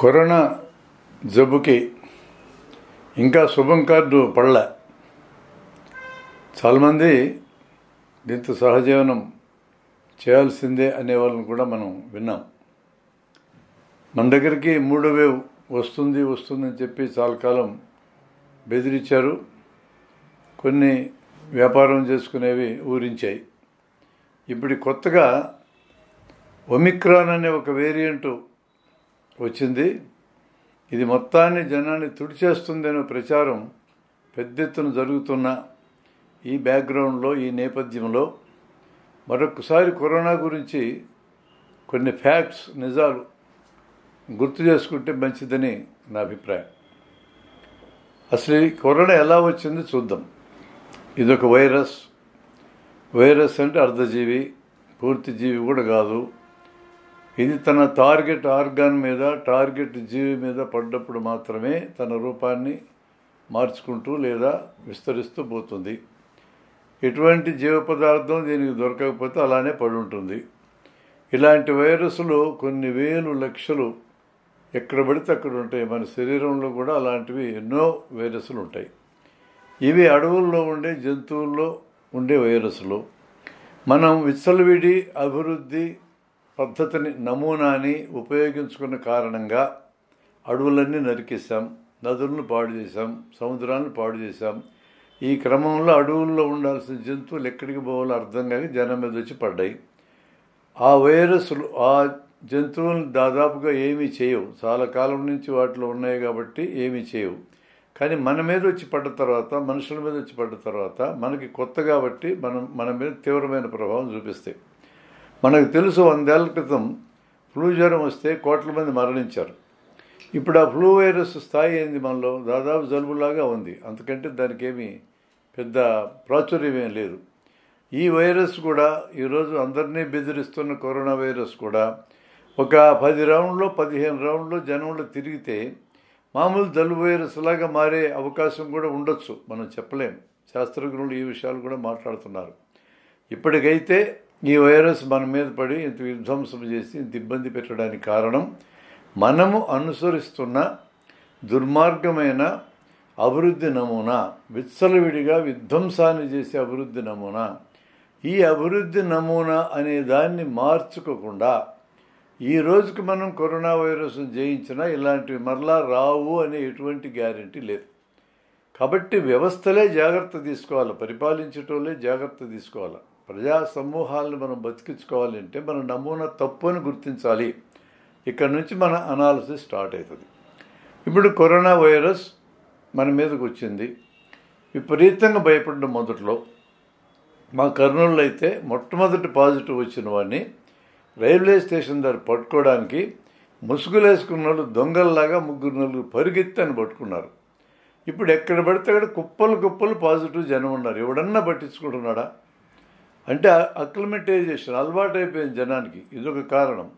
corona జబ్బుకి ఇంకా శుభం card పడలే చాలామంది దీంతో సహజీవనం చేయాల్సిందే అనే వాళ్ళని కూడా మనం విన్నాం మన దగ్గరికి మూడో వేవ్ వస్తుంది వస్తుందని చెప్పి చాలా కాలం బెదిరించారు కొన్ని వ్యాపారం చేసుకునేవి ఊరించాయి ఇప్పుడు కొత్తగా ఒమిక్రాన్ అనే ఒక వేరియంటు వచ్చింది ఇది మొత్తాన్ని జనాన్ని తుడిచేస్తుందనే ప్రచారం పెద్ద ఎత్తున జరుగుతున్న ఈ బ్యాక్గ్రౌండ్లో ఈ నేపథ్యంలో మరొకసారి కరోనా గురించి కొన్ని ఫ్యాక్ట్స్ నిజాలు గుర్తు చేసుకుంటే మంచిదని నా అభిప్రాయం అసలు ఈ కరోనా ఎలా వచ్చింది చూద్దాం ఇది ఒక వైరస్ వైరస్ అంటే అర్ధజీవి పూర్తి జీవి కూడా కాదు ఇది తన టార్గెట్ ఆర్గాన్ మీద టార్గెట్ జీవి మీద పడ్డప్పుడు మాత్రమే తన రూపాన్ని మార్చుకుంటూ లేదా విస్తరిస్తూ పోతుంది ఎటువంటి జీవ పదార్థం దీనికి దొరకకపోతే అలానే పడి ఉంటుంది ఇలాంటి వైరస్లు కొన్ని వేలు లక్షలు ఎక్కడ పడితే అక్కడ ఉంటాయి మన శరీరంలో కూడా అలాంటివి ఎన్నో వైరస్లు ఉంటాయి ఇవి అడవుల్లో ఉండే జంతువుల్లో ఉండే వైరస్లు మనం విచ్చలవిడి అభివృద్ధి పద్ధతిని నమూనాని ఉపయోగించుకున్న కారణంగా అడవులన్నీ నరికేశాం నదులను పాడు చేశాం సముద్రాలను పాడు చేశాం ఈ క్రమంలో అడవుల్లో ఉండాల్సిన జంతువులు ఎక్కడికి పోవాలో అర్థం కానీ జనం మీద వచ్చి పడ్డాయి ఆ వైరస్లు ఆ జంతువులను దాదాపుగా ఏమీ చేయవు చాలా కాలం నుంచి వాటిలో ఉన్నాయి కాబట్టి ఏమీ చేయవు కానీ మన మీద వచ్చి పడ్డ తర్వాత మనుషుల మీద వచ్చి పడ్డ తర్వాత మనకి కొత్త కాబట్టి మనం మన మీద తీవ్రమైన ప్రభావం చూపిస్తాయి మనకు తెలుసు వందేళ్ల క్రితం ఫ్లూ జ్వరం వస్తే కోట్ల మంది మరణించారు ఇప్పుడు ఆ ఫ్లూ వైరస్ స్థాయి అయింది మనలో దాదాపు జలుబులాగా ఉంది అందుకంటే దానికి ఏమీ పెద్ద ప్రాచుర్యమేం లేదు ఈ వైరస్ కూడా ఈరోజు అందరినీ బెదిరిస్తున్న కరోనా వైరస్ కూడా ఒక పది రౌండ్లో పదిహేను రౌండ్లో జనంలో తిరిగితే మామూలు జలుబు వైరస్ లాగా మారే అవకాశం కూడా ఉండొచ్చు మనం చెప్పలేము శాస్త్రజ్ఞులు ఈ విషయాలు కూడా మాట్లాడుతున్నారు ఇప్పటికైతే ఈ వైరస్ మన మీద పడి ఇంత విధ్వంసం చేసి ఇంత ఇబ్బంది పెట్టడానికి కారణం మనము అనుసరిస్తున్న దుర్మార్గమైన అభివృద్ధి నమూనా విచ్చలవిడిగా విధ్వంసాన్ని చేసే అభివృద్ధి నమూనా ఈ అభివృద్ధి నమూనా అనే దాన్ని మార్చుకోకుండా ఈ రోజుకి మనం కరోనా వైరస్ను జయించినా ఇలాంటివి మరలా రావు అనే ఎటువంటి గ్యారంటీ లేదు కాబట్టి వ్యవస్థలే జాగ్రత్త తీసుకోవాలి పరిపాలించేటోళ్ళే జాగ్రత్త తీసుకోవాలి ప్రజా సమూహాలను మనం బతికించుకోవాలంటే మన నమూనా తప్పు అని గుర్తించాలి ఇక్కడ నుంచి మన అనాలిసిస్ స్టార్ట్ అవుతుంది ఇప్పుడు కరోనా వైరస్ మన మీదకి వచ్చింది విపరీతంగా భయపడిన మొదట్లో మా కర్నూలు అయితే మొట్టమొదటి పాజిటివ్ వచ్చిన వాడిని రైల్వే స్టేషన్ దగ్గర పట్టుకోవడానికి ముసుగులేసుకున్న వాళ్ళు దొంగల్లాగా ముగ్గురు నలుగురు పరిగెత్తని పట్టుకున్నారు ఇప్పుడు ఎక్కడ పడితే అక్కడ కుప్పలు కుప్పలు పాజిటివ్ జనం ఉన్నారు ఎవడన్నా పట్టించుకుంటున్నాడా అంటే అక్లమెటైజేషన్ అలవాటైపోయింది జనానికి ఇది ఒక కారణం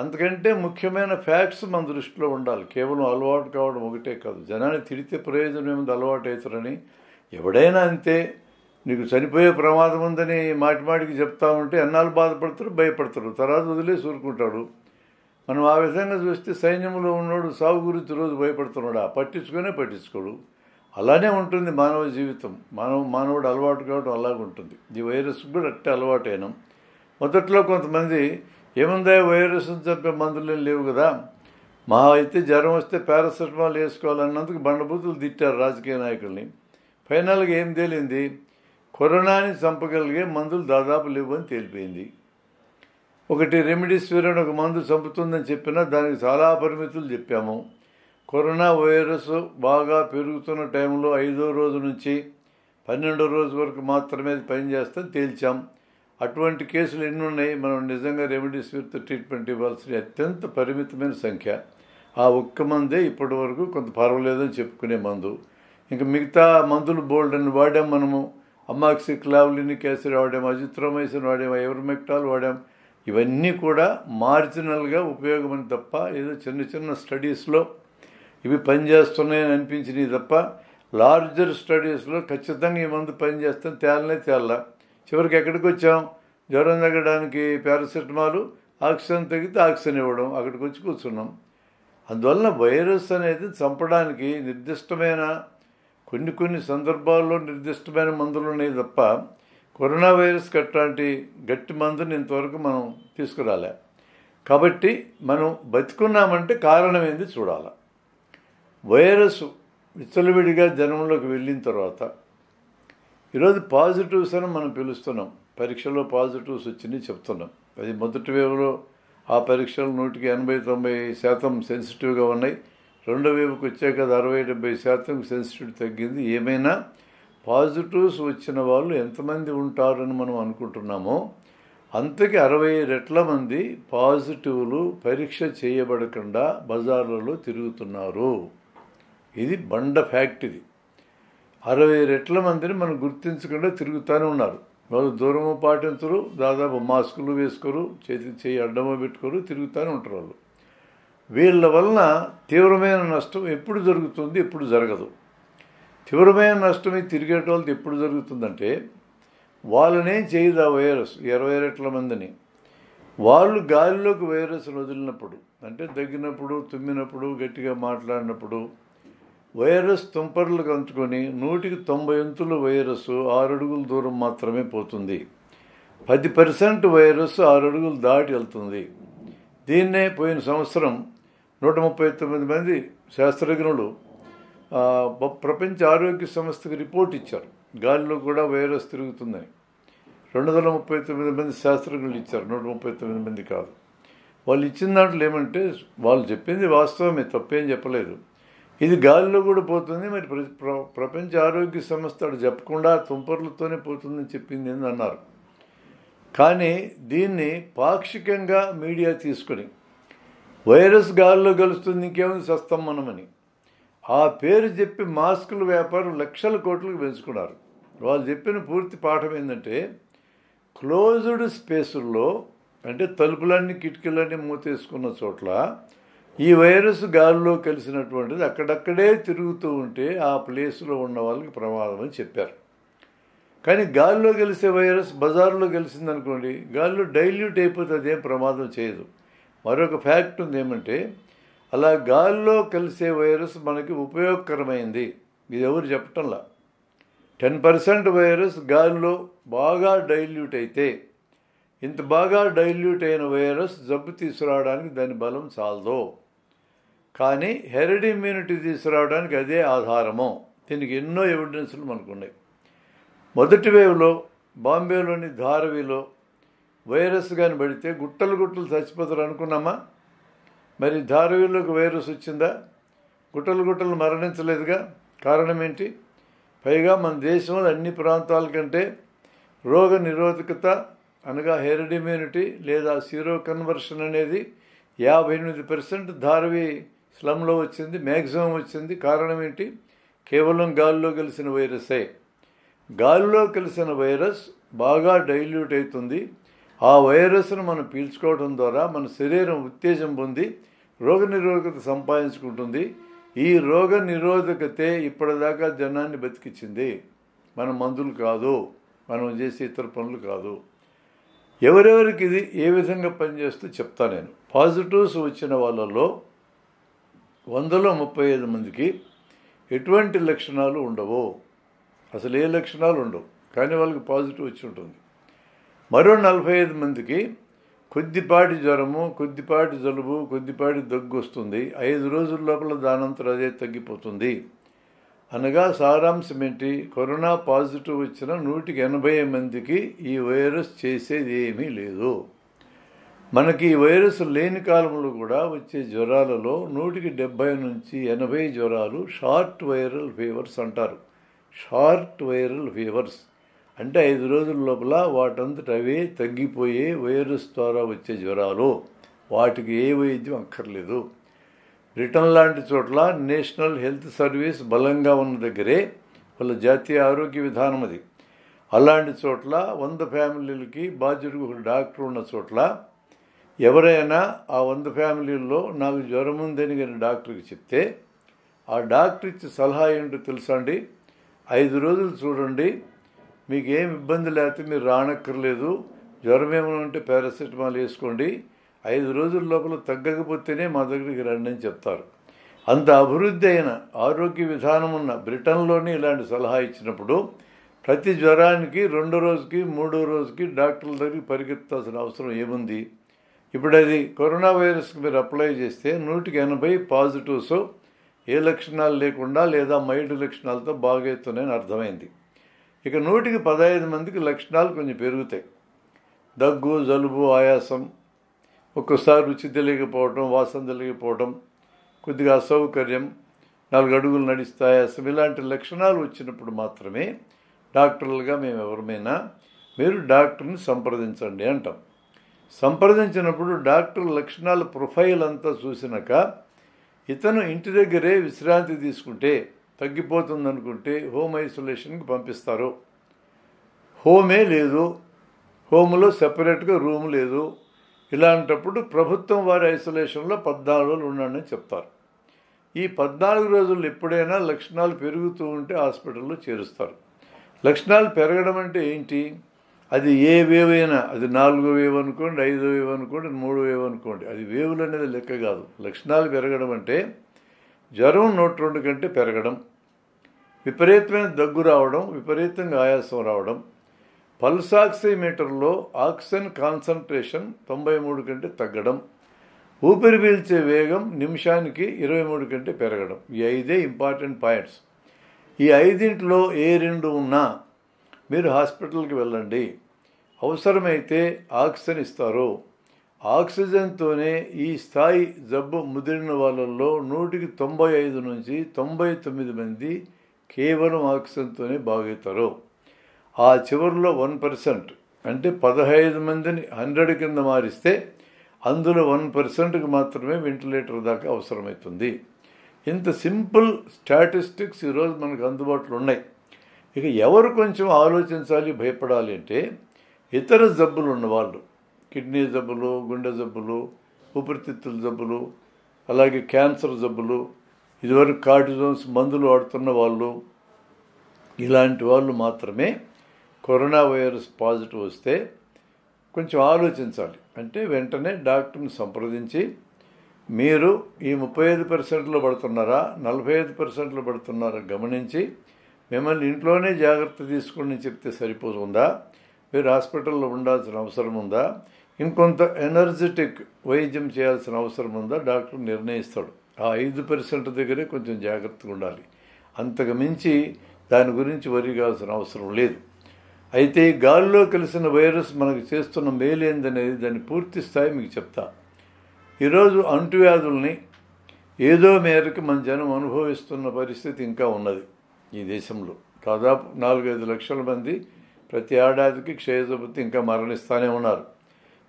అంతకంటే ముఖ్యమైన ఫ్యాక్ట్స్ మన దృష్టిలో ఉండాలి కేవలం అలవాటు కావడం ఒకటే కాదు జనాన్ని తిడితే ప్రయోజనం ఏముంది అలవాటు అవుతారని ఎవడైనా అంతే నీకు చనిపోయే ప్రమాదం ఉందని మాటి మాటికి చెప్తా ఉంటే ఎన్నాళ్ళు బాధపడతారు భయపడతారు తర్వాత వదిలేసి ఊరుకుంటాడు మనం ఆ విధంగా చూస్తే సైన్యంలో ఉన్నాడు సాగు గురించి రోజు భయపడుతున్నాడు పట్టించుకునే పట్టించుకోడు అలానే ఉంటుంది మానవ జీవితం మానవ మానవుడు అలవాటు కావడం అలాగే ఉంటుంది ఈ వైరస్ కూడా అట్టే అలవాటైనా మొదట్లో కొంతమంది ఏముందా వైరస్ చెప్పే మందులు లేవు కదా మా అయితే జ్వరం వస్తే పారాసెటమాల్ వేసుకోవాలన్నందుకు బండబూతులు తిట్టారు రాజకీయ నాయకుల్ని ఫైనల్గా ఏం తేలింది కరోనాని చంపగలిగే మందులు దాదాపు లేవు అని తేలిపోయింది ఒకటి రెమెడీస్ అని ఒక మందు చంపుతుందని చెప్పినా దానికి చాలా పరిమితులు చెప్పాము కరోనా వైరస్ బాగా పెరుగుతున్న టైంలో ఐదో రోజు నుంచి పన్నెండో రోజు వరకు మాత్రమే పనిచేస్తే తేల్చాం అటువంటి కేసులు ఎన్ని ఉన్నాయి మనం నిజంగా రెమెడీస్విర్తో ట్రీట్మెంట్ ఇవ్వాల్సిన అత్యంత పరిమితమైన సంఖ్య ఆ ఒక్క మందే ఇప్పటి వరకు కొంత పర్వాలేదని చెప్పుకునే మందు ఇంకా మిగతా మందులు బోల్డ్ అని వాడాం మనము అమ్మాక్సి క్లావ్లినిక్ యాసిడ్ వాడాం అజిత్రోమైసిన్ వాడాం ఎవరిమెక్టాల్ వాడాం ఇవన్నీ కూడా మార్జినల్గా ఉపయోగమని తప్ప ఏదో చిన్న చిన్న స్టడీస్లో ఇవి పనిచేస్తున్నాయని అనిపించినవి తప్ప లార్జర్ స్టడీస్లో ఖచ్చితంగా ఈ మందు పనిచేస్తాం తేలనే తేల చివరికి ఎక్కడికి వచ్చాం జ్వరం తగ్గడానికి పారాసెటమాల్ ఆక్సిజన్ తగ్గితే ఆక్సిజన్ ఇవ్వడం అక్కడికి వచ్చి కూర్చున్నాం అందువలన వైరస్ అనేది చంపడానికి నిర్దిష్టమైన కొన్ని కొన్ని సందర్భాల్లో నిర్దిష్టమైన మందులు ఉన్నాయి తప్ప కరోనా వైరస్ కట్టాంటి గట్టి మందుని ఇంతవరకు మనం తీసుకురాలే కాబట్టి మనం బతుకున్నామంటే కారణమైంది చూడాలి వైరస్ విచ్చలవిడిగా జనంలోకి వెళ్ళిన తర్వాత ఈరోజు పాజిటివ్స్ అని మనం పిలుస్తున్నాం పరీక్షలో పాజిటివ్స్ వచ్చినాయి చెప్తున్నాం అది మొదటి వేవ్లో ఆ పరీక్షలు నూటికి ఎనభై తొంభై శాతం సెన్సిటివ్గా ఉన్నాయి రెండో వేవ్కి వచ్చాక అరవై డెబ్బై శాతం సెన్సిటివ్ తగ్గింది ఏమైనా పాజిటివ్స్ వచ్చిన వాళ్ళు ఎంతమంది ఉంటారని మనం అనుకుంటున్నామో అంతకి అరవై రెట్ల మంది పాజిటివ్లు పరీక్ష చేయబడకుండా బజార్లలో తిరుగుతున్నారు ఇది బండ ఫ్యాక్టరీ అరవై రెట్ల మందిని మనం గుర్తించకుండా తిరుగుతూనే ఉన్నారు వాళ్ళు దూరము పాటించరు దాదాపు మాస్కులు వేసుకోరు చేతికి చేయి అడ్డము పెట్టుకోరు తిరుగుతూనే ఉంటారు వాళ్ళు వీళ్ళ వలన తీవ్రమైన నష్టం ఎప్పుడు జరుగుతుంది ఎప్పుడు జరగదు తీవ్రమైన నష్టం తిరిగేట వాళ్ళది ఎప్పుడు జరుగుతుందంటే వాళ్ళనే చేయదు ఆ వైరస్ ఇరవై రెట్ల మందిని వాళ్ళు గాలిలోకి వైరస్ వదిలినప్పుడు అంటే తగ్గినప్పుడు తుమ్మినప్పుడు గట్టిగా మాట్లాడినప్పుడు వైరస్ తుంపర్లు కంచుకొని నూటికి తొంభై అంతుల వైరస్ ఆరడుగుల దూరం మాత్రమే పోతుంది పది పర్సెంట్ వైరస్ ఆరడుగులు దాటి వెళ్తుంది దీన్నే పోయిన సంవత్సరం నూట ముప్పై తొమ్మిది మంది శాస్త్రజ్ఞులు ప్రపంచ ఆరోగ్య సంస్థకి రిపోర్ట్ ఇచ్చారు గాలిలో కూడా వైరస్ తిరుగుతుందని రెండు వందల ముప్పై తొమ్మిది మంది శాస్త్రజ్ఞులు ఇచ్చారు నూట ముప్పై తొమ్మిది మంది కాదు వాళ్ళు ఇచ్చిన దాంట్లో ఏమంటే వాళ్ళు చెప్పింది వాస్తవమే తప్పేం చెప్పలేదు ఇది గాలిలో కూడా పోతుంది మరి ప్రపంచ ఆరోగ్య సంస్థ చెప్పకుండా తుంపర్లతోనే పోతుందని చెప్పింది అని అన్నారు కానీ దీన్ని పాక్షికంగా మీడియా తీసుకుని వైరస్ గాలిలో కలుస్తుంది ఇంకేమైనా సస్తం మనమని ఆ పేరు చెప్పి మాస్కుల వ్యాపారం లక్షల కోట్లకు పెంచుకున్నారు వాళ్ళు చెప్పిన పూర్తి పాఠం ఏంటంటే క్లోజ్డ్ స్పేసుల్లో అంటే తలుపులన్నీ కిటికీలన్నీ మూతేసుకున్న చోట్ల ఈ వైరస్ గాలిలో కలిసినటువంటిది అక్కడక్కడే తిరుగుతూ ఉంటే ఆ ప్లేస్లో ఉన్న వాళ్ళకి ప్రమాదం అని చెప్పారు కానీ గాలిలో కలిసే వైరస్ బజార్లో కలిసింది అనుకోండి గాలిలో డైల్యూట్ అయిపోతే అదేం ప్రమాదం చేయదు మరొక ఫ్యాక్ట్ ఉంది ఏమంటే అలా గాల్లో కలిసే వైరస్ మనకి ఉపయోగకరమైంది ఇది ఎవరు చెప్పటంలా టెన్ పర్సెంట్ వైరస్ గాల్లో బాగా డైల్యూట్ అయితే ఇంత బాగా డైల్యూట్ అయిన వైరస్ జబ్బు తీసుకురావడానికి దాని బలం చాలదో కానీ హెరిడ్ ఇమ్యూనిటీ తీసుకురావడానికి అదే ఆధారము దీనికి ఎన్నో ఎవిడెన్స్లు ఉన్నాయి మొదటి వేవ్లో బాంబేలోని ధారవిలో వైరస్ కానీ పడితే గుట్టలు గుట్టలు చచ్చిపోతారు అనుకున్నామా మరి ధారవిలోకి వైరస్ వచ్చిందా గుట్టలు గుట్టలు మరణించలేదుగా కారణం ఏంటి పైగా మన దేశంలో అన్ని ప్రాంతాల కంటే రోగ నిరోధకత అనగా హెరిడ్ ఇమ్యూనిటీ లేదా సీరో కన్వర్షన్ అనేది యాభై ఎనిమిది పర్సెంట్ ధారవి స్లంలో వచ్చింది మ్యాక్సిమం వచ్చింది కారణం ఏంటి కేవలం గాలిలో కలిసిన వైరసే గాలిలో కలిసిన వైరస్ బాగా డైల్యూట్ అవుతుంది ఆ వైరస్ను మనం పీల్చుకోవడం ద్వారా మన శరీరం ఉత్తేజం పొంది రోగ నిరోధకత సంపాదించుకుంటుంది ఈ రోగ నిరోధకతే ఇప్పటిదాకా జనాన్ని బతికించింది మన మందులు కాదు మనం చేసే ఇతర పనులు కాదు ఎవరెవరికి ఇది ఏ విధంగా పనిచేస్తూ చెప్తా నేను పాజిటివ్స్ వచ్చిన వాళ్ళలో వందలో ముప్పై ఐదు మందికి ఎటువంటి లక్షణాలు ఉండవు అసలు ఏ లక్షణాలు ఉండవు కానీ వాళ్ళకి పాజిటివ్ వచ్చి ఉంటుంది మరో నలభై ఐదు మందికి కొద్దిపాటి జ్వరము కొద్దిపాటి జలుబు కొద్దిపాటి దగ్గు వస్తుంది ఐదు రోజుల లోపల దానంతరం అదే తగ్గిపోతుంది అనగా సారాంశం ఏంటి కరోనా పాజిటివ్ వచ్చిన నూటికి ఎనభై మందికి ఈ వైరస్ చేసేది ఏమీ లేదు మనకి వైరస్ లేని కాలంలో కూడా వచ్చే జ్వరాలలో నూటికి డెబ్భై నుంచి ఎనభై జ్వరాలు షార్ట్ వైరల్ ఫీవర్స్ అంటారు షార్ట్ వైరల్ ఫీవర్స్ అంటే ఐదు రోజుల లోపల వాటంతట అవే తగ్గిపోయే వైరస్ ద్వారా వచ్చే జ్వరాలు వాటికి ఏ వైద్యం అక్కర్లేదు బ్రిటన్ లాంటి చోట్ల నేషనల్ హెల్త్ సర్వీస్ బలంగా ఉన్న దగ్గరే వాళ్ళ జాతీయ ఆరోగ్య విధానం అది అలాంటి చోట్ల వంద ఫ్యామిలీలకి బాధ్యుడికి ఒక డాక్టర్ ఉన్న చోట్ల ఎవరైనా ఆ వంద ఫ్యామిలీల్లో నాకు జ్వరం ఉందని కానీ డాక్టర్కి చెప్తే ఆ డాక్టర్ ఇచ్చే సలహా ఏంటో తెలుసా అండి ఐదు రోజులు చూడండి మీకు ఏం ఇబ్బంది లేకపోతే మీరు రానక్కర్లేదు జ్వరం ఏమైనా ఉంటే పారాసెటమాల్ వేసుకోండి ఐదు రోజుల లోపల తగ్గకపోతేనే మా దగ్గరికి రండి అని చెప్తారు అంత అభివృద్ధి అయిన ఆరోగ్య విధానం ఉన్న బ్రిటన్లోనే ఇలాంటి సలహా ఇచ్చినప్పుడు ప్రతి జ్వరానికి రెండో రోజుకి మూడో రోజుకి డాక్టర్ల దగ్గరికి పరిగెత్తాల్సిన అవసరం ఏముంది ఇప్పుడు అది కరోనా వైరస్కి మీరు అప్లై చేస్తే నూటికి ఎనభై పాజిటివ్స్ ఏ లక్షణాలు లేకుండా లేదా మైల్డ్ లక్షణాలతో బాగవుతున్నాయని అర్థమైంది ఇక నూటికి పదహైదు మందికి లక్షణాలు కొంచెం పెరుగుతాయి దగ్గు జలుబు ఆయాసం ఒక్కసారి రుచి తెలియకపోవటం వాసన తెలియకపోవటం కొద్దిగా అసౌకర్యం నాలుగు అడుగులు నడిస్తే ఆయాసం ఇలాంటి లక్షణాలు వచ్చినప్పుడు మాత్రమే డాక్టర్లుగా మేము ఎవరమైనా మీరు డాక్టర్ని సంప్రదించండి అంటాం సంప్రదించినప్పుడు డాక్టర్ లక్షణాల ప్రొఫైల్ అంతా చూసినాక ఇతను ఇంటి దగ్గరే విశ్రాంతి తీసుకుంటే తగ్గిపోతుందనుకుంటే హోమ్ ఐసోలేషన్కి పంపిస్తారు హోమే లేదు హోమ్లో సెపరేట్గా రూమ్ లేదు ఇలాంటప్పుడు ప్రభుత్వం వారి ఐసోలేషన్లో పద్నాలుగు రోజులు ఉండండి చెప్తారు ఈ పద్నాలుగు రోజులు ఎప్పుడైనా లక్షణాలు పెరుగుతూ ఉంటే హాస్పిటల్లో చేరుస్తారు లక్షణాలు పెరగడం అంటే ఏంటి అది ఏ వేవ్ అయినా అది నాలుగో వేవ్ అనుకోండి ఐదో వేవ్ అనుకోండి మూడో వేవ్ అనుకోండి అది వేవులు అనేది లెక్క కాదు లక్షణాలు పెరగడం అంటే జ్వరం నూట రెండు కంటే పెరగడం విపరీతమైన దగ్గు రావడం విపరీతంగా ఆయాసం రావడం పల్స్ ఆక్సిమీటర్లో ఆక్సిజన్ కాన్సన్ట్రేషన్ తొంభై మూడు కంటే తగ్గడం ఊపిరి పీల్చే వేగం నిమిషానికి ఇరవై మూడు కంటే పెరగడం ఈ ఐదే ఇంపార్టెంట్ పాయింట్స్ ఈ ఐదింట్లో ఏ రెండు ఉన్నా మీరు హాస్పిటల్కి వెళ్ళండి అవసరమైతే ఆక్సిజన్ ఇస్తారు ఆక్సిజన్తోనే ఈ స్థాయి జబ్బు ముదిరిన వాళ్ళల్లో నూటికి తొంభై ఐదు నుంచి తొంభై తొమ్మిది మంది కేవలం ఆక్సిజన్తోనే బాగవుతారు ఆ చివరిలో వన్ పర్సెంట్ అంటే పదహైదు మందిని హండ్రెడ్ కింద మారిస్తే అందులో వన్ పర్సెంట్కి మాత్రమే వెంటిలేటర్ దాకా అవసరమవుతుంది ఇంత సింపుల్ స్టాటిస్టిక్స్ ఈరోజు మనకు అందుబాటులో ఉన్నాయి ఇక ఎవరు కొంచెం ఆలోచించాలి భయపడాలి అంటే ఇతర జబ్బులు ఉన్నవాళ్ళు కిడ్నీ జబ్బులు గుండె జబ్బులు ఊపిరితిత్తుల జబ్బులు అలాగే క్యాన్సర్ జబ్బులు ఇదివరకు కార్టిజోన్స్ మందులు వాడుతున్న వాళ్ళు ఇలాంటి వాళ్ళు మాత్రమే కరోనా వైరస్ పాజిటివ్ వస్తే కొంచెం ఆలోచించాలి అంటే వెంటనే డాక్టర్ని సంప్రదించి మీరు ఈ ముప్పై ఐదు పర్సెంట్లో పడుతున్నారా నలభై ఐదు పర్సెంట్లో పడుతున్నారా గమనించి మిమ్మల్ని ఇంట్లోనే జాగ్రత్త తీసుకోండి చెప్తే సరిపోతుందా మీరు హాస్పిటల్లో ఉండాల్సిన అవసరం ఉందా ఇంకొంత ఎనర్జెటిక్ వైద్యం చేయాల్సిన అవసరం ఉందా డాక్టర్ నిర్ణయిస్తాడు ఆ ఐదు పర్సెంట్ దగ్గరే కొంచెం జాగ్రత్తగా ఉండాలి అంతకు మించి దాని గురించి వరిగాల్సిన అవసరం లేదు అయితే గాల్లో కలిసిన వైరస్ మనకు చేస్తున్న మేలేందనేది దాన్ని పూర్తి స్థాయి మీకు చెప్తా ఈరోజు అంటువ్యాధుల్ని ఏదో మేరకు మన జనం అనుభవిస్తున్న పరిస్థితి ఇంకా ఉన్నది ఈ దేశంలో దాదాపు నాలుగైదు లక్షల మంది ప్రతి ఏడాదికి క్షయజబుత్తి ఇంకా మరణిస్తూనే ఉన్నారు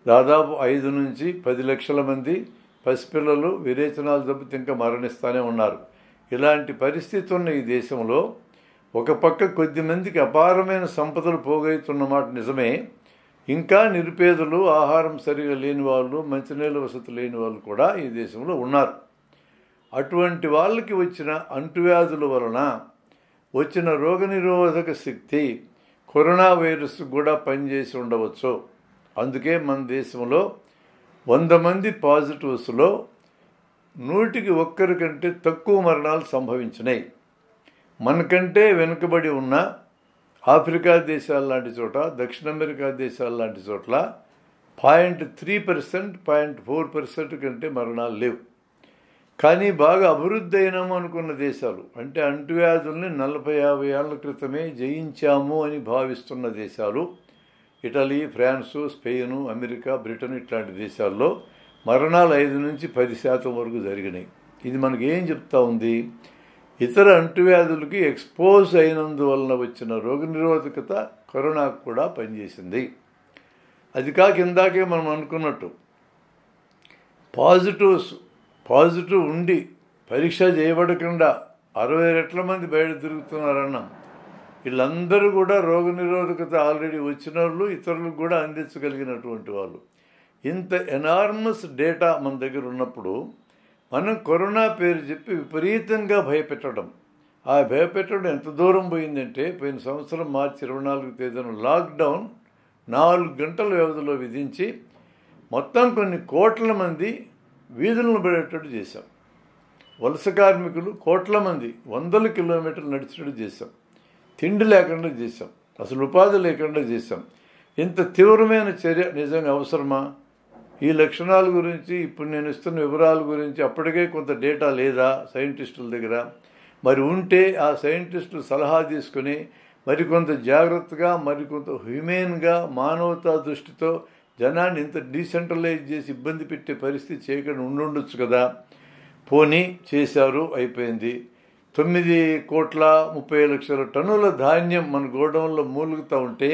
దాదాపు ఐదు నుంచి పది లక్షల మంది పసిపిల్లలు విరేచనాలు దెబ్బతి ఇంకా మరణిస్తూనే ఉన్నారు ఇలాంటి పరిస్థితి ఉన్న ఈ దేశంలో ఒక పక్క కొద్ది మందికి అపారమైన సంపదలు పోగైతున్నమాట నిజమే ఇంకా నిరుపేదలు ఆహారం సరిగా లేని వాళ్ళు మంచినీళ్ళ వసతి లేని వాళ్ళు కూడా ఈ దేశంలో ఉన్నారు అటువంటి వాళ్ళకి వచ్చిన అంటువ్యాధుల వలన వచ్చిన రోగనిరోధక శక్తి కరోనా వైరస్ కూడా పనిచేసి ఉండవచ్చు అందుకే మన దేశంలో వంద మంది పాజిటివ్స్లో నూటికి ఒక్కరి కంటే తక్కువ మరణాలు సంభవించినాయి మనకంటే వెనుకబడి ఉన్న ఆఫ్రికా దేశాల లాంటి చోట దక్షిణ అమెరికా దేశాల లాంటి చోట్ల point three percent point four percent కంటే మరణాలు లేవు కానీ బాగా అభివృద్ధి అయినాము అనుకున్న దేశాలు అంటే అంటువ్యాధుల్ని నలభై యాభై ఏళ్ల క్రితమే జయించాము అని భావిస్తున్న దేశాలు Italy France Spain America Britain ఇట్లాంటి దేశాల్లో మరణాలు ఐదు నుంచి పది శాతం వరకు జరిగినాయి ఇది మనకి ఏం చెప్తా ఉంది ఇతర అంటువ్యాధులకి ఎక్స్పోజ్ అయినందువలన వచ్చిన రోగనిరోధకత కరోనాకు కూడా పనిచేసింది అది కాక ఇందాకే మనం అనుకున్నట్టు పాజిటివ్స్ పాజిటివ్ ఉండి పరీక్ష చేయబడకుండా అరవై రెట్ల మంది బయట తిరుగుతున్నారన్నాం వీళ్ళందరూ కూడా రోగనిరోధకత ఆల్రెడీ వచ్చిన వాళ్ళు ఇతరులకు కూడా అందించగలిగినటువంటి వాళ్ళు ఇంత ఎనార్మస్ డేటా మన దగ్గర ఉన్నప్పుడు మనం కరోనా పేరు చెప్పి విపరీతంగా భయపెట్టడం ఆ భయపెట్టడం ఎంత దూరం పోయిందంటే పోయిన సంవత్సరం మార్చి ఇరవై నాలుగు తేదీన లాక్డౌన్ నాలుగు గంటల వ్యవధిలో విధించి మొత్తం కొన్ని కోట్ల మంది వీధులను పడేటట్టు చేశాం వలస కార్మికులు కోట్ల మంది వందల కిలోమీటర్లు నడిచేటట్టు చేశాం తిండి లేకుండా చేశాం అసలు ఉపాధి లేకుండా చేశాం ఇంత తీవ్రమైన చర్య నిజంగా అవసరమా ఈ లక్షణాల గురించి ఇప్పుడు నేను ఇస్తున్న వివరాల గురించి అప్పటికే కొంత డేటా లేదా సైంటిస్టుల దగ్గర మరి ఉంటే ఆ సైంటిస్టులు సలహా తీసుకుని మరికొంత జాగ్రత్తగా మరికొంత హ్యూమెన్గా మానవతా దృష్టితో జనాన్ని ఇంత డీసెంట్రలైజ్ చేసి ఇబ్బంది పెట్టే పరిస్థితి చేయకుండా ఉండుండొచ్చు కదా పోనీ చేశారు అయిపోయింది తొమ్మిది కోట్ల ముప్పై లక్షల టన్నుల ధాన్యం మన గోడౌన్లో మూలుగుతూ ఉంటే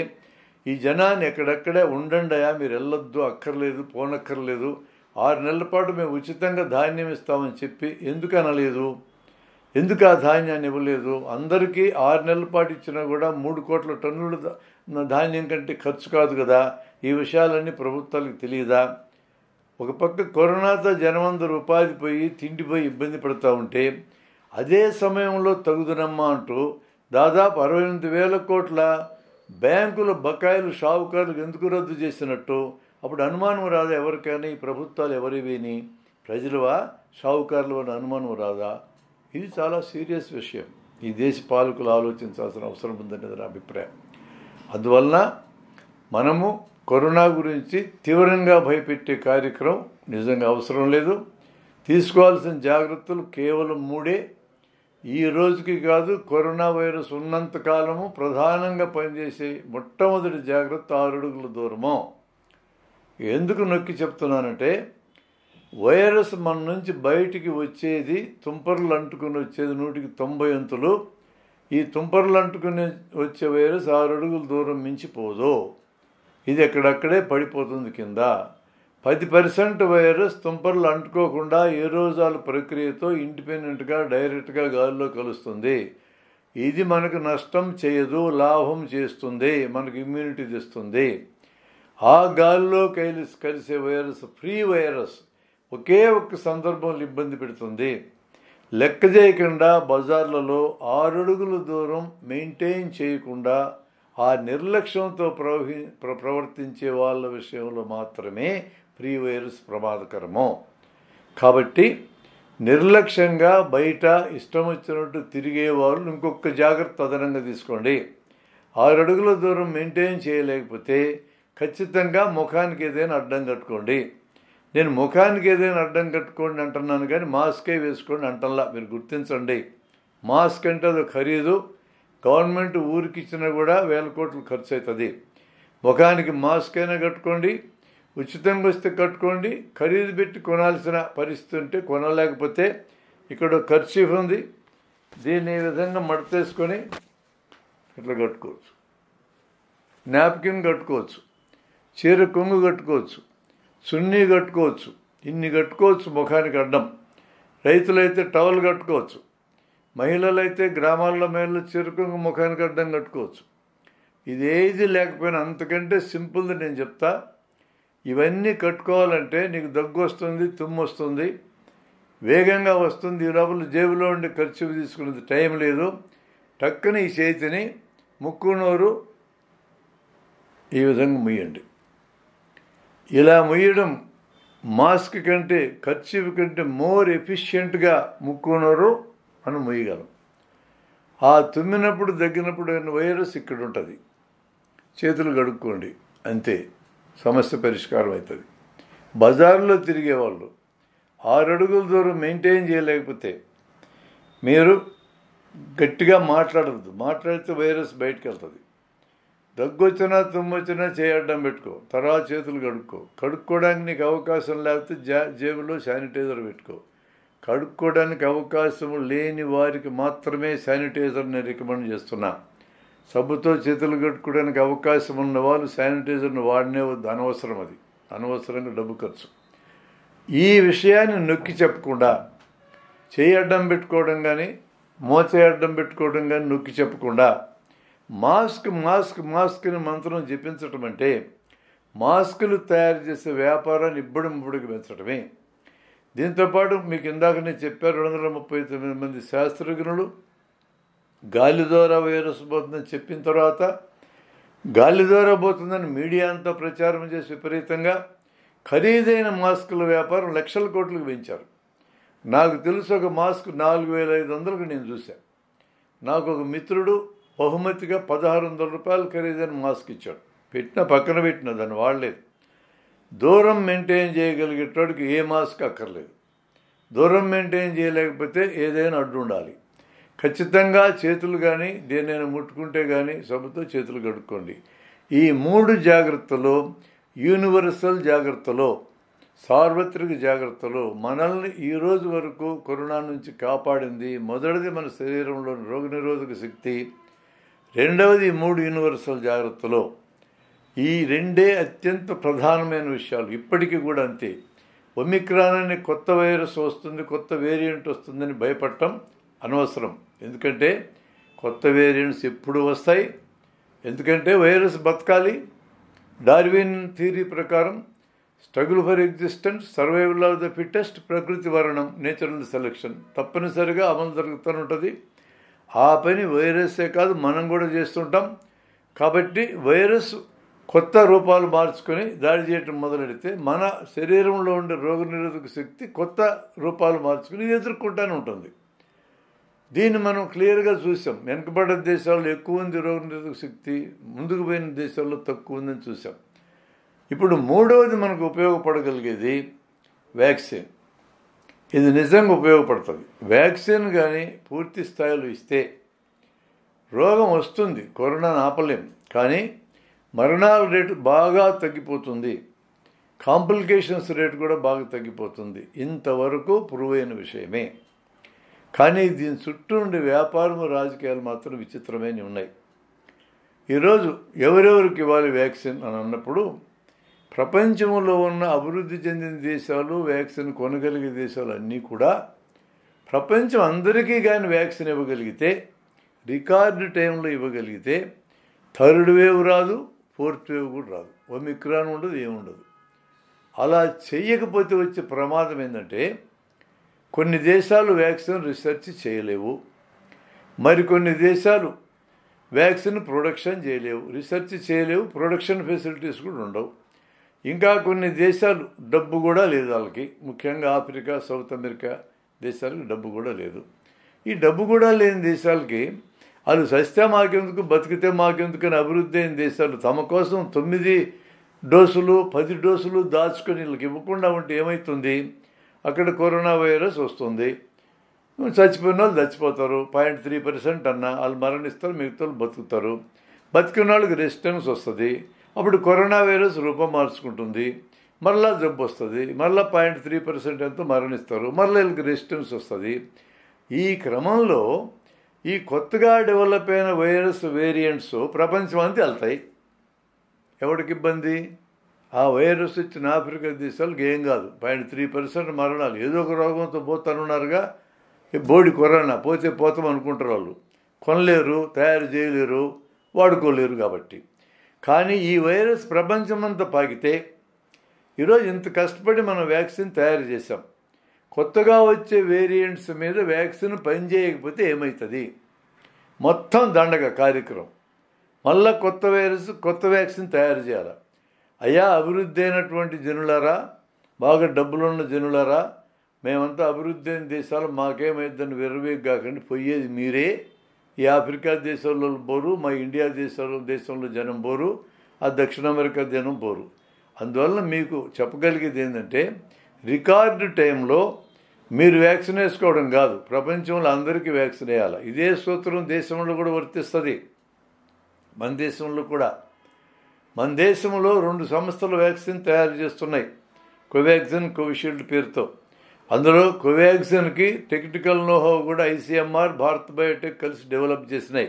ఈ జనాన్ని ఎక్కడెక్కడే ఉండండియా మీరు వెళ్ళొద్దు అక్కర్లేదు పోనక్కర్లేదు ఆరు నెలల పాటు మేము ఉచితంగా ధాన్యం ఇస్తామని చెప్పి ఎందుకు అనలేదు ఎందుకు ఆ ధాన్యాన్ని ఇవ్వలేదు అందరికీ ఆరు నెలల పాటు ఇచ్చినా కూడా మూడు కోట్ల టన్నులు ధాన్యం కంటే ఖర్చు కాదు కదా ఈ విషయాలన్నీ ప్రభుత్వాలకు తెలియదా ఒక పక్క కరోనాతో జనమందరూ ఉపాధి పోయి తిండిపోయి ఇబ్బంది పడుతూ ఉంటే అదే సమయంలో తగుదనమ్మా అంటూ దాదాపు అరవై ఎనిమిది వేల కోట్ల బ్యాంకుల బకాయిలు షావుకారులు ఎందుకు రద్దు చేసినట్టు అప్పుడు అనుమానం రాదా ఎవరికైనా ఈ ప్రభుత్వాలు ఎవరివి ప్రజలవా షావుకారులు అని అనుమానం రాదా ఇది చాలా సీరియస్ విషయం ఈ దేశ పాలకులు ఆలోచించాల్సిన అవసరం ఉందనేది నా అభిప్రాయం అందువలన మనము కరోనా గురించి తీవ్రంగా భయపెట్టే కార్యక్రమం నిజంగా అవసరం లేదు తీసుకోవాల్సిన జాగ్రత్తలు కేవలం మూడే ఈ రోజుకి కాదు కరోనా వైరస్ ఉన్నంత కాలము ప్రధానంగా పనిచేసే మొట్టమొదటి జాగ్రత్త ఆరు అడుగుల దూరము ఎందుకు నొక్కి చెప్తున్నానంటే వైరస్ మన నుంచి బయటికి వచ్చేది తుంపర్లు అంటుకుని వచ్చేది నూటికి తొంభై అంతులు ఈ తుంపర్లు అంటుకుని వచ్చే వైరస్ ఆరు అడుగుల దూరం మించిపోదు ఇది ఎక్కడక్కడే పడిపోతుంది కింద పది పర్సెంట్ వైరస్ తుంపర్లు అంటుకోకుండా ఏ రోజాల ప్రక్రియతో ఇండిపెండెంట్గా డైరెక్ట్గా గాలిలో కలుస్తుంది ఇది మనకు నష్టం చేయదు లాభం చేస్తుంది మనకు ఇమ్యూనిటీ తెస్తుంది ఆ గాలిలో కలిసి కలిసే వైరస్ ఫ్రీ వైరస్ ఒకే ఒక్క సందర్భంలో ఇబ్బంది పెడుతుంది లెక్క చేయకుండా బజార్లలో ఆరడుగుల దూరం మెయింటైన్ చేయకుండా ఆ నిర్లక్ష్యంతో ప్రవహి ప్రవర్తించే వాళ్ళ విషయంలో మాత్రమే ప్రీ వైరస్ ప్రమాదకరము కాబట్టి నిర్లక్ష్యంగా బయట ఇష్టం వచ్చినట్టు తిరిగేవారు ఇంకొక జాగ్రత్త అదనంగా తీసుకోండి ఆరు అడుగుల దూరం మెయింటైన్ చేయలేకపోతే ఖచ్చితంగా ముఖానికి ఏదైనా అడ్డం కట్టుకోండి నేను ముఖానికి ఏదైనా అడ్డం కట్టుకోండి అంటున్నాను కానీ మాస్కే వేసుకోండి అంటల్లా మీరు గుర్తించండి మాస్క్ అంటే అది ఖరీదు గవర్నమెంట్ ఊరికిచ్చినా కూడా వేల కోట్లు ఖర్చు అవుతుంది ముఖానికి మాస్క్ అయినా కట్టుకోండి ఉచితంగా వస్తే కట్టుకోండి ఖరీదు పెట్టి కొనాల్సిన పరిస్థితి ఉంటే కొనలేకపోతే ఇక్కడ ఖర్చీఫ్ ఉంది దీన్ని ఈ విధంగా మడతేసుకొని ఇట్లా కట్టుకోవచ్చు నాప్కిన్ కట్టుకోవచ్చు చీర కొంగు కట్టుకోవచ్చు సున్ని కట్టుకోవచ్చు ఇన్ని కట్టుకోవచ్చు ముఖానికి అడ్డం రైతులైతే టవల్ కట్టుకోవచ్చు మహిళలైతే గ్రామాల్లో మహిళలు చిరుకు ముఖానికి అడ్డం కట్టుకోవచ్చు ఇదేది లేకపోయినా అంతకంటే సింపుల్ది నేను చెప్తా ఇవన్నీ కట్టుకోవాలంటే నీకు దగ్గు వస్తుంది తుమ్ము వస్తుంది వేగంగా వస్తుంది ఈ లోపల జేబులో ఉండి ఖర్చు తీసుకునేది టైం లేదు టక్కన ఈ చేతిని ముక్కు నోరు ఈ విధంగా ముయ్యండి ఇలా ముయ్యడం మాస్క్ కంటే ఖర్చు కంటే మోర్ ఎఫిషియెంట్గా ముక్కునరు అని ముయ్యగలం ఆ తుమ్మినప్పుడు దగ్గినప్పుడు వైరస్ ఇక్కడ ఉంటుంది చేతులు కడుక్కోండి అంతే సమస్య పరిష్కారం అవుతుంది బజార్లో తిరిగేవాళ్ళు ఆరు అడుగుల దూరం మెయింటైన్ చేయలేకపోతే మీరు గట్టిగా మాట్లాడద్దు మాట్లాడితే వైరస్ బయటకు వెళ్తుంది దగ్గొచ్చినా తుమ్మొచ్చినా చేయడం పెట్టుకో తర్వాత చేతులు కడుక్కో కడుక్కోవడానికి నీకు అవకాశం లేకపోతే జా జేబులో శానిటైజర్ పెట్టుకో కడుక్కోవడానికి అవకాశం లేని వారికి మాత్రమే శానిటైజర్ నేను రికమెండ్ చేస్తున్నా సబ్బుతో చేతులు కట్టుకోవడానికి అవకాశం ఉన్న వాళ్ళు శానిటైజర్ను వాడినే వద్దు అనవసరం అది అనవసరంగా డబ్బు ఖర్చు ఈ విషయాన్ని నొక్కి చెప్పకుండా చేయడం పెట్టుకోవడం కానీ మోచేయడం పెట్టుకోవడం కానీ నొక్కి చెప్పకుండా మాస్క్ మాస్క్ మాస్క్ అని మంత్రం జపించటం అంటే మాస్కులు తయారు చేసే వ్యాపారాన్ని ఇబ్బడి ముబ్బడికి పెంచడమే దీంతోపాటు మీకు ఇందాక నేను చెప్పారు రెండు వందల ముప్పై తొమ్మిది మంది శాస్త్రజ్ఞులు గాలి ద్వారా వైరస్ పోతుందని చెప్పిన తర్వాత గాలి ద్వారా పోతుందని మీడియా అంతా ప్రచారం చేసి విపరీతంగా ఖరీదైన మాస్కుల వ్యాపారం లక్షల కోట్లకు పెంచారు నాకు తెలుసు ఒక మాస్క్ నాలుగు వేల ఐదు వందలకు నేను చూశాను నాకు ఒక మిత్రుడు బహుమతిగా పదహారు వందల రూపాయలు ఖరీదైన మాస్క్ ఇచ్చాడు పెట్టిన పక్కన పెట్టిన దాన్ని వాడలేదు దూరం మెయింటైన్ చేయగలిగేటోడికి ఏ మాస్క్ అక్కర్లేదు దూరం మెయింటైన్ చేయలేకపోతే ఏదైనా అడ్డు ఉండాలి ఖచ్చితంగా చేతులు కానీ దేనైనా ముట్టుకుంటే కానీ సబ్బుతో చేతులు కడుక్కోండి ఈ మూడు జాగ్రత్తలో యూనివర్సల్ జాగ్రత్తలో సార్వత్రిక జాగ్రత్తలో మనల్ని ఈ రోజు వరకు కరోనా నుంచి కాపాడింది మొదటిది మన శరీరంలోని రోగనిరోధక శక్తి రెండవది మూడు యూనివర్సల్ జాగ్రత్తలో ఈ రెండే అత్యంత ప్రధానమైన విషయాలు ఇప్పటికీ కూడా అంతే ఒమిక్రాన్ అనే కొత్త వైరస్ వస్తుంది కొత్త వేరియంట్ వస్తుందని భయపడటం అనవసరం ఎందుకంటే కొత్త వేరియంట్స్ ఎప్పుడు వస్తాయి ఎందుకంటే వైరస్ బతకాలి డార్విన్ థియరీ ప్రకారం struggle for existence survival of the fittest ప్రకృతి వరణం నేచురల్ సెలెక్షన్ తప్పనిసరిగా అమలు జరుగుతూ ఉంటుంది ఆ పని వైరస్సే కాదు మనం కూడా చేస్తుంటాం కాబట్టి వైరస్ కొత్త రూపాలు మార్చుకొని దాడి చేయటం మొదలెడితే మన శరీరంలో ఉండే రోగనిరోధక శక్తి కొత్త రూపాలు మార్చుకుని ఎదుర్కొంటానే ఉంటుంది దీన్ని మనం క్లియర్గా చూసాం వెనుకబడ్డ దేశాల్లో ఎక్కువ ఉంది రోగనిరోధక శక్తి ముందుకు పోయిన దేశాల్లో తక్కువ ఉందని చూసాం ఇప్పుడు మూడవది మనకు ఉపయోగపడగలిగేది వ్యాక్సిన్ ఇది నిజంగా ఉపయోగపడుతుంది వ్యాక్సిన్ కానీ పూర్తి స్థాయిలో ఇస్తే రోగం వస్తుంది కరోనా ఆపలేం కానీ మరణాల రేటు బాగా తగ్గిపోతుంది కాంప్లికేషన్స్ రేటు కూడా బాగా తగ్గిపోతుంది ఇంతవరకు పురువైన అయిన విషయమే కానీ దీని చుట్టూ ఉండే వ్యాపారం రాజకీయాలు మాత్రం విచిత్రమైన ఉన్నాయి ఈరోజు ఎవరెవరికి ఇవ్వాలి వ్యాక్సిన్ అని అన్నప్పుడు ప్రపంచంలో ఉన్న అభివృద్ధి చెందిన దేశాలు వ్యాక్సిన్ కొనగలిగే దేశాలు అన్నీ కూడా ప్రపంచం అందరికీ కానీ వ్యాక్సిన్ ఇవ్వగలిగితే రికార్డు టైంలో ఇవ్వగలిగితే థర్డ్ వేవ్ రాదు ఫోర్త్ వేవ్ కూడా రాదు ఒమిక్రాన్ ఉండదు ఏముండదు అలా చేయకపోతే వచ్చే ప్రమాదం ఏంటంటే కొన్ని దేశాలు వ్యాక్సిన్ రీసెర్చ్ చేయలేవు మరికొన్ని దేశాలు వ్యాక్సిన్ ప్రొడక్షన్ చేయలేవు రీసెర్చ్ చేయలేవు ప్రొడక్షన్ ఫెసిలిటీస్ కూడా ఉండవు ఇంకా కొన్ని దేశాలు డబ్బు కూడా లేదు వాళ్ళకి ముఖ్యంగా ఆఫ్రికా సౌత్ అమెరికా దేశాలకు డబ్బు కూడా లేదు ఈ డబ్బు కూడా లేని దేశాలకి వాళ్ళు సస్తే మాకెందుకు బతికితే మాకెందుకు అని అభివృద్ధి అయిన దేశాలు తమ కోసం తొమ్మిది డోసులు పది డోసులు దాచుకొని వీళ్ళకి ఇవ్వకుండా ఉంటే ఏమవుతుంది అక్కడ కరోనా వైరస్ వస్తుంది చచ్చిపోయిన వాళ్ళు చచ్చిపోతారు పాయింట్ త్రీ పర్సెంట్ అన్న వాళ్ళు మరణిస్తారు మిగతా వాళ్ళు బతుకుతారు బతికిన వాళ్ళకి రెసిస్టెన్స్ వస్తుంది అప్పుడు కరోనా వైరస్ రూపం మార్చుకుంటుంది మరలా జబ్బు వస్తుంది మరలా పాయింట్ త్రీ పర్సెంట్ ఎంతో మరణిస్తారు మరలా వీళ్ళకి రెసిస్టెన్స్ వస్తుంది ఈ క్రమంలో ఈ కొత్తగా డెవలప్ అయిన వైరస్ వేరియంట్స్ ప్రపంచం అంతా వెళ్తాయి ఎవరికి ఇబ్బంది ఆ వైరస్ ఇచ్చిన ఆఫ్రికా దేశాలు ఏం కాదు పాయింట్ త్రీ పర్సెంట్ మరణాలు ఏదో ఒక రోగంతో పోతానున్నారుగా బోడి కరోనా పోతే పోతాం అనుకుంటారు వాళ్ళు కొనలేరు తయారు చేయలేరు వాడుకోలేరు కాబట్టి కానీ ఈ వైరస్ ప్రపంచమంతా పాకితే ఈరోజు ఇంత కష్టపడి మనం వ్యాక్సిన్ తయారు చేసాం కొత్తగా వచ్చే వేరియంట్స్ మీద వ్యాక్సిన్ పనిచేయకపోతే ఏమవుతుంది మొత్తం దండగ కార్యక్రమం మళ్ళా కొత్త వైరస్ కొత్త వ్యాక్సిన్ తయారు చేయాలి అయ్యా అభివృద్ధి అయినటువంటి జనులరా బాగా డబ్బులున్న జనులరా మేమంతా అభివృద్ధి అయిన దేశాలు మాకేమైందని విరవేగాకండి పోయేది మీరే ఈ ఆఫ్రికా దేశంలో బోరు మా ఇండియా దేశంలో దేశంలో జనం బోరు ఆ దక్షిణ అమెరికా జనం బోరు అందువల్ల మీకు చెప్పగలిగేది ఏంటంటే రికార్డు టైంలో మీరు వ్యాక్సిన్ వేసుకోవడం కాదు ప్రపంచంలో అందరికీ వ్యాక్సిన్ వేయాలి ఇదే సూత్రం దేశంలో కూడా వర్తిస్తుంది మన దేశంలో కూడా మన దేశంలో రెండు సంస్థలు వ్యాక్సిన్ తయారు చేస్తున్నాయి కోవాక్సిన్ కోవిషీల్డ్ పేరుతో అందులో కోవాక్సిన్కి టెక్నికల్ నోహో కూడా ఐసీఎంఆర్ భారత్ బయోటెక్ కలిసి డెవలప్ చేసినాయి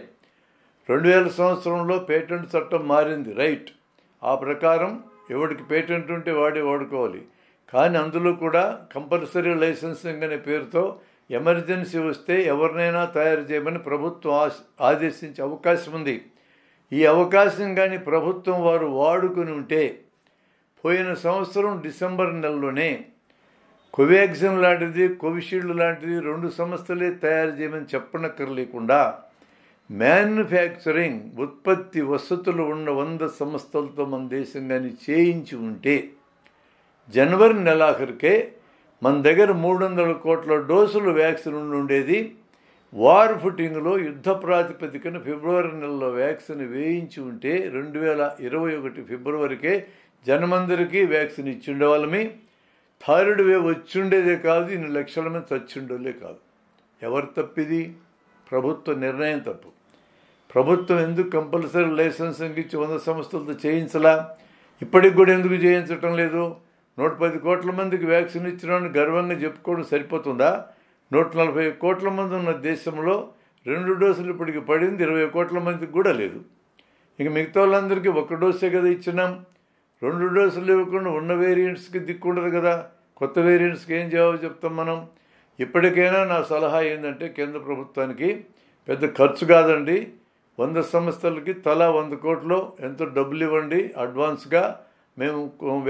రెండు వేల సంవత్సరంలో పేటెంట్ చట్టం మారింది రైట్ ఆ ప్రకారం ఎవడికి పేటెంట్ ఉంటే వాడే వాడుకోవాలి కానీ అందులో కూడా కంపల్సరీ లైసెన్సింగ్ అనే పేరుతో ఎమర్జెన్సీ వస్తే ఎవరినైనా తయారు చేయమని ప్రభుత్వం ఆదేశించే అవకాశం ఉంది ఈ అవకాశం కానీ ప్రభుత్వం వారు వాడుకుని ఉంటే పోయిన సంవత్సరం డిసెంబర్ నెలలోనే కోవాక్సిన్ లాంటిది కోవిషీల్డ్ లాంటిది రెండు సంస్థలే తయారు చేయమని చెప్పనక్కర్లేకుండా మ్యానుఫ్యాక్చరింగ్ ఉత్పత్తి వసతులు ఉన్న వంద సంస్థలతో మన దేశం కానీ చేయించి ఉంటే జనవరి నెలాఖరికే మన దగ్గర మూడు వందల కోట్ల డోసులు వ్యాక్సిన్ ఉండేది వార్ ఫుటింగ్లో యుద్ధ ప్రాతిపదికన ఫిబ్రవరి నెలలో వ్యాక్సిన్ వేయించి ఉంటే రెండు వేల ఇరవై ఒకటి ఫిబ్రవరికే జనమందరికీ వ్యాక్సిన్ ఇచ్చిండే వాళ్ళమే వే వచ్చుండేదే కాదు ఇన్ని లక్షల మీద చచ్చిండోలే కాదు ఎవరు తప్పిది ప్రభుత్వ నిర్ణయం తప్పు ప్రభుత్వం ఎందుకు కంపల్సరీ లైసెన్స్ ఇచ్చి వంద సంస్థలతో చేయించలా ఇప్పటికి కూడా ఎందుకు చేయించటం లేదు నూట పది కోట్ల మందికి వ్యాక్సిన్ ఇచ్చినామని గర్వంగా చెప్పుకోవడం సరిపోతుందా నూట నలభై కోట్ల మంది ఉన్న దేశంలో రెండు డోసులు ఇప్పటికి పడింది ఇరవై కోట్ల మందికి కూడా లేదు ఇక మిగతా వాళ్ళందరికీ ఒక డోసే కదా ఇచ్చినాం రెండు డోసులు ఇవ్వకుండా ఉన్న వేరియంట్స్కి దిక్కుండదు కదా కొత్త వేరియంట్స్కి ఏం జవాబు చెప్తాం మనం ఇప్పటికైనా నా సలహా ఏంటంటే కేంద్ర ప్రభుత్వానికి పెద్ద ఖర్చు కాదండి వంద సంస్థలకి తలా వంద కోట్లు ఎంతో డబ్బులు ఇవ్వండి అడ్వాన్స్గా మేము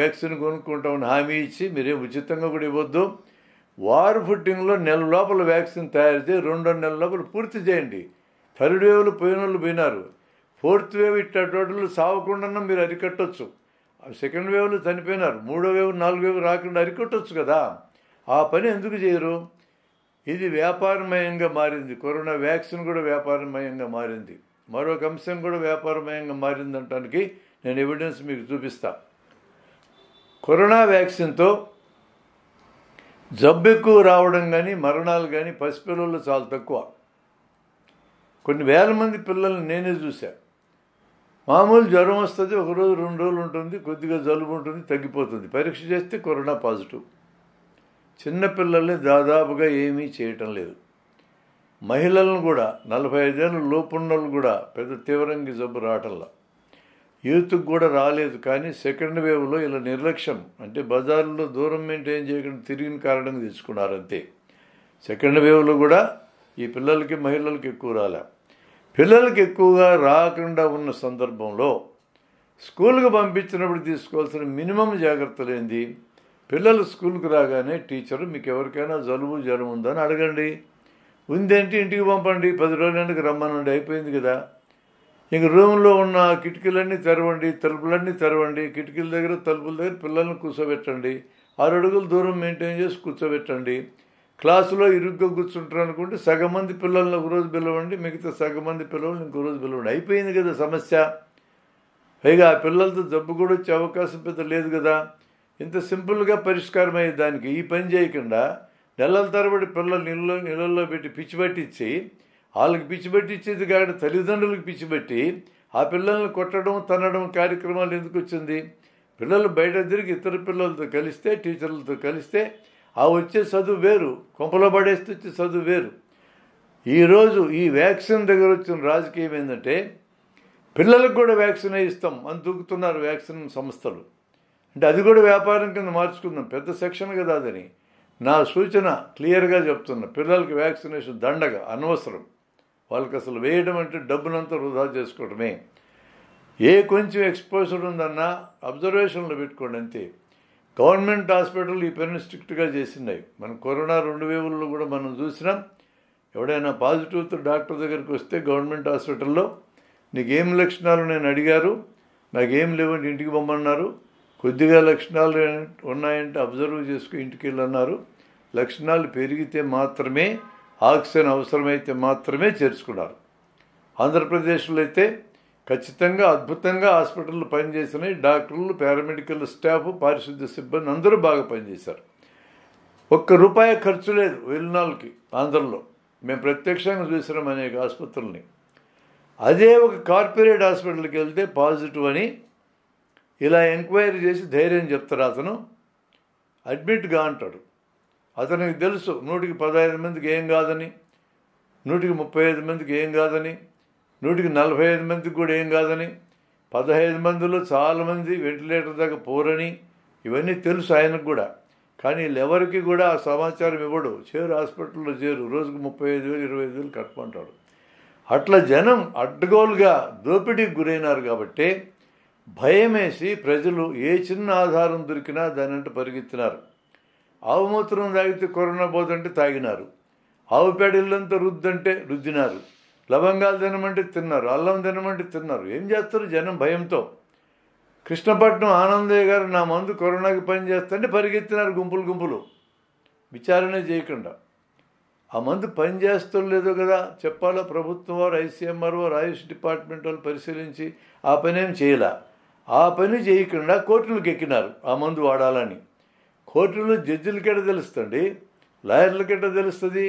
వ్యాక్సిన్ కొనుక్కుంటామని హామీ ఇచ్చి మీరేం ఉచితంగా కూడా ఇవ్వద్దు వార్ ఫుట్టింగ్లో నెల లోపల వ్యాక్సిన్ తయారు చేసి రెండో నెల లోపల పూర్తి చేయండి థర్డ్ వేవ్లు పోయిన వాళ్ళు పోయినారు ఫోర్త్ వేవ్ ఇట్టేటోటలు సావకుండా మీరు అరికట్టచ్చు సెకండ్ వేవ్లో చనిపోయినారు మూడో వేవ్ నాలుగో వేవ్ రాకుండా అరికొట్టచ్చు కదా ఆ పని ఎందుకు చేయరు ఇది వ్యాపారమయంగా మారింది కరోనా వ్యాక్సిన్ కూడా వ్యాపారమయంగా మారింది మరొక అంశం కూడా వ్యాపారమయంగా మారిందంటానికి నేను ఎవిడెన్స్ మీకు చూపిస్తా కరోనా వ్యాక్సిన్తో జబ్బు ఎక్కువ రావడం కానీ మరణాలు కానీ పసిపిల్లలు చాలా తక్కువ కొన్ని వేల మంది పిల్లల్ని నేనే చూశాను మామూలు జ్వరం వస్తుంది ఒకరోజు రెండు రోజులు ఉంటుంది కొద్దిగా జలుబు ఉంటుంది తగ్గిపోతుంది పరీక్ష చేస్తే కరోనా పాజిటివ్ చిన్నపిల్లల్ని దాదాపుగా ఏమీ చేయటం లేదు మహిళలను కూడా నలభై ఐదేళ్ళ లోపున్నోళ్ళు కూడా పెద్ద తీవ్రంగా జబ్బు రావటంలా యూత్కి కూడా రాలేదు కానీ సెకండ్ వేవ్లో ఇలా నిర్లక్ష్యం అంటే బజార్లో దూరం మెయింటైన్ చేయకుండా తిరిగిన కారణంగా తెచ్చుకున్నారు అంతే సెకండ్ వేవ్లో కూడా ఈ పిల్లలకి మహిళలకి ఎక్కువ రాలే పిల్లలకి ఎక్కువగా రాకుండా ఉన్న సందర్భంలో స్కూల్కి పంపించినప్పుడు తీసుకోవాల్సిన మినిమం జాగ్రత్తలేంది పిల్లలు స్కూల్కి రాగానే టీచరు మీకు ఎవరికైనా జలుబు జ్వరం ఉందని అడగండి ఉందేంటి ఇంటికి పంపండి పది రోజులకి రమ్మనండి అయిపోయింది కదా ఇంక రూమ్లో ఉన్న కిటికీలన్నీ తెరవండి తలుపులన్నీ తెరవండి కిటికీల దగ్గర తలుపుల దగ్గర పిల్లల్ని కూర్చోబెట్టండి ఆరు అడుగుల దూరం మెయింటైన్ చేసి కూర్చోబెట్టండి క్లాసులో ఇరుగ్గా కూర్చుంటారు అనుకుంటే సగం మంది పిల్లల్ని ఒకరోజు పిలవండి మిగతా సగం మంది పిల్లల్ని ఇంకోరోజు పిలవండి అయిపోయింది కదా సమస్య పైగా ఆ పిల్లలతో జబ్బు కూడా వచ్చే అవకాశం పెద్ద లేదు కదా ఇంత సింపుల్గా పరిష్కారం అయ్యే దానికి ఈ పని చేయకుండా నెలల తరబడి పిల్లలు నీళ్ళలో నీళ్ళల్లో పెట్టి పిచ్చి పట్టించి వాళ్ళకి పిచ్చి పట్టించేది కాదు తల్లిదండ్రులకు పిచ్చి పెట్టి ఆ పిల్లల్ని కొట్టడం తనడం కార్యక్రమాలు ఎందుకు వచ్చింది పిల్లలు బయట తిరిగి ఇతర పిల్లలతో కలిస్తే టీచర్లతో కలిస్తే ఆ వచ్చే చదువు వేరు కొంపలో పడేస్తే వచ్చే చదువు వేరు ఈరోజు ఈ వ్యాక్సిన్ దగ్గర వచ్చిన రాజకీయం ఏంటంటే పిల్లలకు కూడా వ్యాక్సిన్ ఇస్తాం అని దూకుతున్నారు వ్యాక్సిన్ సంస్థలు అంటే అది కూడా వ్యాపారం కింద మార్చుకుందాం పెద్ద సెక్షన్ కదా అదని నా సూచన క్లియర్గా చెప్తున్నా పిల్లలకి వ్యాక్సినేషన్ దండగా అనవసరం వాళ్ళకి అసలు వేయడం అంటే డబ్బునంత వృధా చేసుకోవడమే ఏ కొంచెం ఎక్స్పోజర్ ఉందన్నా అబ్జర్వేషన్లో పెట్టుకోండి అంతే గవర్నమెంట్ హాస్పిటల్ ఈ పేరుని స్ట్రిక్ట్గా చేసినాయి మనం కరోనా రెండు వేవుల్లో కూడా మనం చూసినాం ఎవడైనా పాజిటివ్తో డాక్టర్ దగ్గరికి వస్తే గవర్నమెంట్ హాస్పిటల్లో నీకేం లక్షణాలు నేను అడిగారు నాకేం లేవంటే ఇంటికి పొమ్మన్నారు కొద్దిగా లక్షణాలు ఉన్నాయంటే అబ్జర్వ్ చేసుకుని ఇంటికి వెళ్ళన్నారు లక్షణాలు పెరిగితే మాత్రమే ఆక్సిజన్ అవసరమైతే మాత్రమే చేర్చుకున్నారు ఆంధ్రప్రదేశ్లో అయితే ఖచ్చితంగా అద్భుతంగా హాస్పిటల్లో పనిచేసినాయి డాక్టర్లు పారామెడికల్ స్టాఫ్ పారిశుద్ధ్య సిబ్బంది అందరూ బాగా పనిచేశారు ఒక్క రూపాయి ఖర్చు లేదు వెళ్ళినాళ్ళకి ఆంధ్రలో మేము ప్రత్యక్షంగా చూసినాం అనేక ఆసుపత్రుల్ని అదే ఒక కార్పొరేట్ హాస్పిటల్కి వెళ్తే పాజిటివ్ అని ఇలా ఎంక్వైరీ చేసి ధైర్యం చెప్తారు అతను అడ్మిట్గా అంటాడు అతనికి తెలుసు నూటికి పదహైదు మందికి ఏం కాదని నూటికి ముప్పై ఐదు మందికి ఏం కాదని నూటికి నలభై ఐదు మందికి కూడా ఏం కాదని పదహైదు మందిలో చాలామంది వెంటిలేటర్ దాకా పోరని ఇవన్నీ తెలుసు ఆయనకు కూడా కానీ వీళ్ళెవరికి కూడా ఆ సమాచారం ఇవ్వడు చేరు హాస్పిటల్లో చేరు రోజుకు ముప్పై ఐదు వేలు ఇరవై ఐదు వేలు కట్టమంటాడు అట్లా జనం అడ్డగోలుగా దోపిడీకి గురైనారు కాబట్టి భయమేసి ప్రజలు ఏ చిన్న ఆధారం దొరికినా దాని అంటే పరిగెత్తినారు ఆవు మూత్రం తాగితే కరోనా పోదంటే తాగినారు ఆవు పేడ ఇల్లంతా రుద్దంటే రుద్దినారు లవంగాలు తినమంటే తిన్నారు అల్లం తినమంటే తిన్నారు ఏం చేస్తారు జనం భయంతో కృష్ణపట్నం ఆనందయ్య గారు నా మందు కరోనాకి పని చేస్తుంటే పరిగెత్తినారు గుంపులు గుంపులు విచారణ చేయకుండా ఆ మందు పని చేస్తాం లేదు కదా చెప్పాలో ప్రభుత్వం వారు ఐసీఎంఆర్ వారు ఆయుష్ డిపార్ట్మెంట్ వాళ్ళు పరిశీలించి ఆ పని ఏం చేయలే ఆ పని చేయకుండా కోర్టులకు ఎక్కినారు ఆ మందు వాడాలని కోర్టులు జడ్జిలకెట తెలుస్తుంది లాయర్లకెట తెలుస్తుంది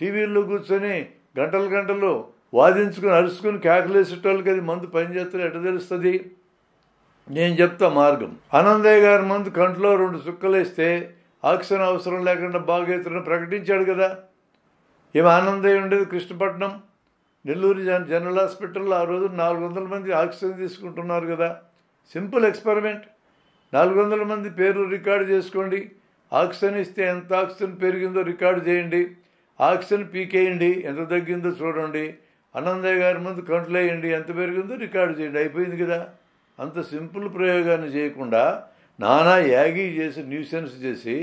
టీవీల్లో కూర్చొని గంటలు గంటలు వాదించుకుని అరుచుకుని కేకలేసేటోళ్ళకి అది మందు పనిచేస్తారు ఎట తెలుస్తుంది నేను చెప్తా మార్గం ఆనందయ్య గారి మందు కంట్లో రెండు చుక్కలేస్తే ఆక్సిజన్ అవసరం లేకుండా బాగేతున్న ప్రకటించాడు కదా ఏమి ఆనందయ్య ఉండేది కృష్ణపట్నం నెల్లూరు జనరల్ హాస్పిటల్లో ఆ రోజు నాలుగు వందల మంది ఆక్సిజన్ తీసుకుంటున్నారు కదా సింపుల్ ఎక్స్పెరిమెంట్ నాలుగు వందల మంది పేర్లు రికార్డు చేసుకోండి ఆక్సిజన్ ఇస్తే ఎంత ఆక్సిజన్ పెరిగిందో రికార్డు చేయండి ఆక్సిజన్ పీకేయండి ఎంత తగ్గిందో చూడండి అనందయ్య గారి ముందు కంట్రోల్ వేయండి ఎంత పెరిగిందో రికార్డు చేయండి అయిపోయింది కదా అంత సింపుల్ ప్రయోగాన్ని చేయకుండా నానా యాగి చేసి న్యూసెన్స్ చేసి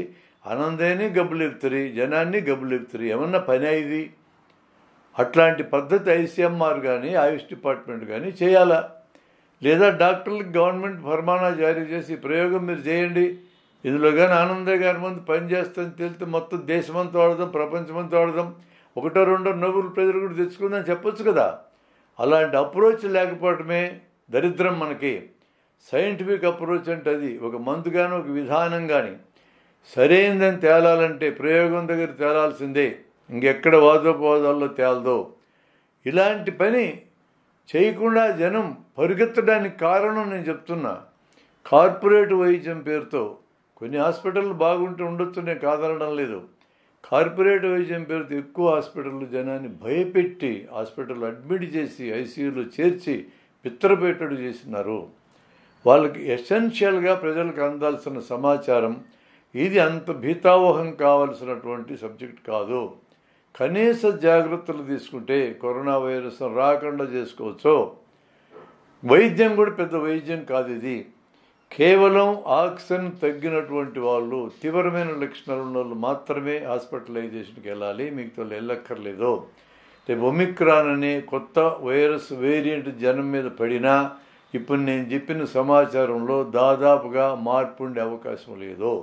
అనందయ్యని గబ్బులెప్తురి జనాన్ని గబ్బులెప్తురి ఏమన్నా పని అయింది అట్లాంటి పద్ధతి ఐసీఎంఆర్ కానీ ఆయుష్ డిపార్ట్మెంట్ కానీ చేయాలా లేదా డాక్టర్లకు గవర్నమెంట్ ఫర్మానా జారీ చేసి ప్రయోగం మీరు చేయండి ఇందులో కానీ ఆనందయ్య గారి ముందు పనిచేస్తాం తెలితే మొత్తం దేశమంతా వాడదాం ప్రపంచమంతా వాడదాం ఒకటో రెండో నవ్వులు ప్రజలు కూడా తెచ్చుకుందాం చెప్పొచ్చు కదా అలాంటి అప్రోచ్ లేకపోవటమే దరిద్రం మనకి సైంటిఫిక్ అప్రోచ్ అంటే అది ఒక మందు కానీ ఒక విధానం కానీ సరైనదని తేలాలంటే ప్రయోగం దగ్గర తేలాల్సిందే ఇంకెక్కడ వాదోపవాదాల్లో తేలదో ఇలాంటి పని చేయకుండా జనం పరిగెత్తడానికి కారణం నేను చెప్తున్నా కార్పొరేట్ వైద్యం పేరుతో కొన్ని హాస్పిటల్ బాగుంటూ ఉండొచ్చునే కాదనడం లేదు కార్పొరేట్ వైద్యం పేరుతో ఎక్కువ హాస్పిటళ్ళు జనాన్ని భయపెట్టి హాస్పిటల్ అడ్మిట్ చేసి ఐసీయూలో చేర్చి పిత్రపేటడు చేసినారు వాళ్ళకి ఎసెన్షియల్గా ప్రజలకు అందాల్సిన సమాచారం ఇది అంత భీతావహం కావలసినటువంటి సబ్జెక్ట్ కాదు కనీస జాగ్రత్తలు తీసుకుంటే కరోనా వైరస్ రాకుండా చేసుకోవచ్చు వైద్యం కూడా పెద్ద వైద్యం కాదు ఇది కేవలం ఆక్సిజన్ తగ్గినటువంటి వాళ్ళు తీవ్రమైన లక్షణాలు ఉన్న వాళ్ళు మాత్రమే హాస్పిటలైజేషన్కి వెళ్ళాలి మిగతా వెళ్ళక్కర్లేదు రేపు ఒమిక్రాన్ అనే కొత్త వైరస్ వేరియంట్ జనం మీద పడినా ఇప్పుడు నేను చెప్పిన సమాచారంలో దాదాపుగా మార్పు ఉండే అవకాశం లేదు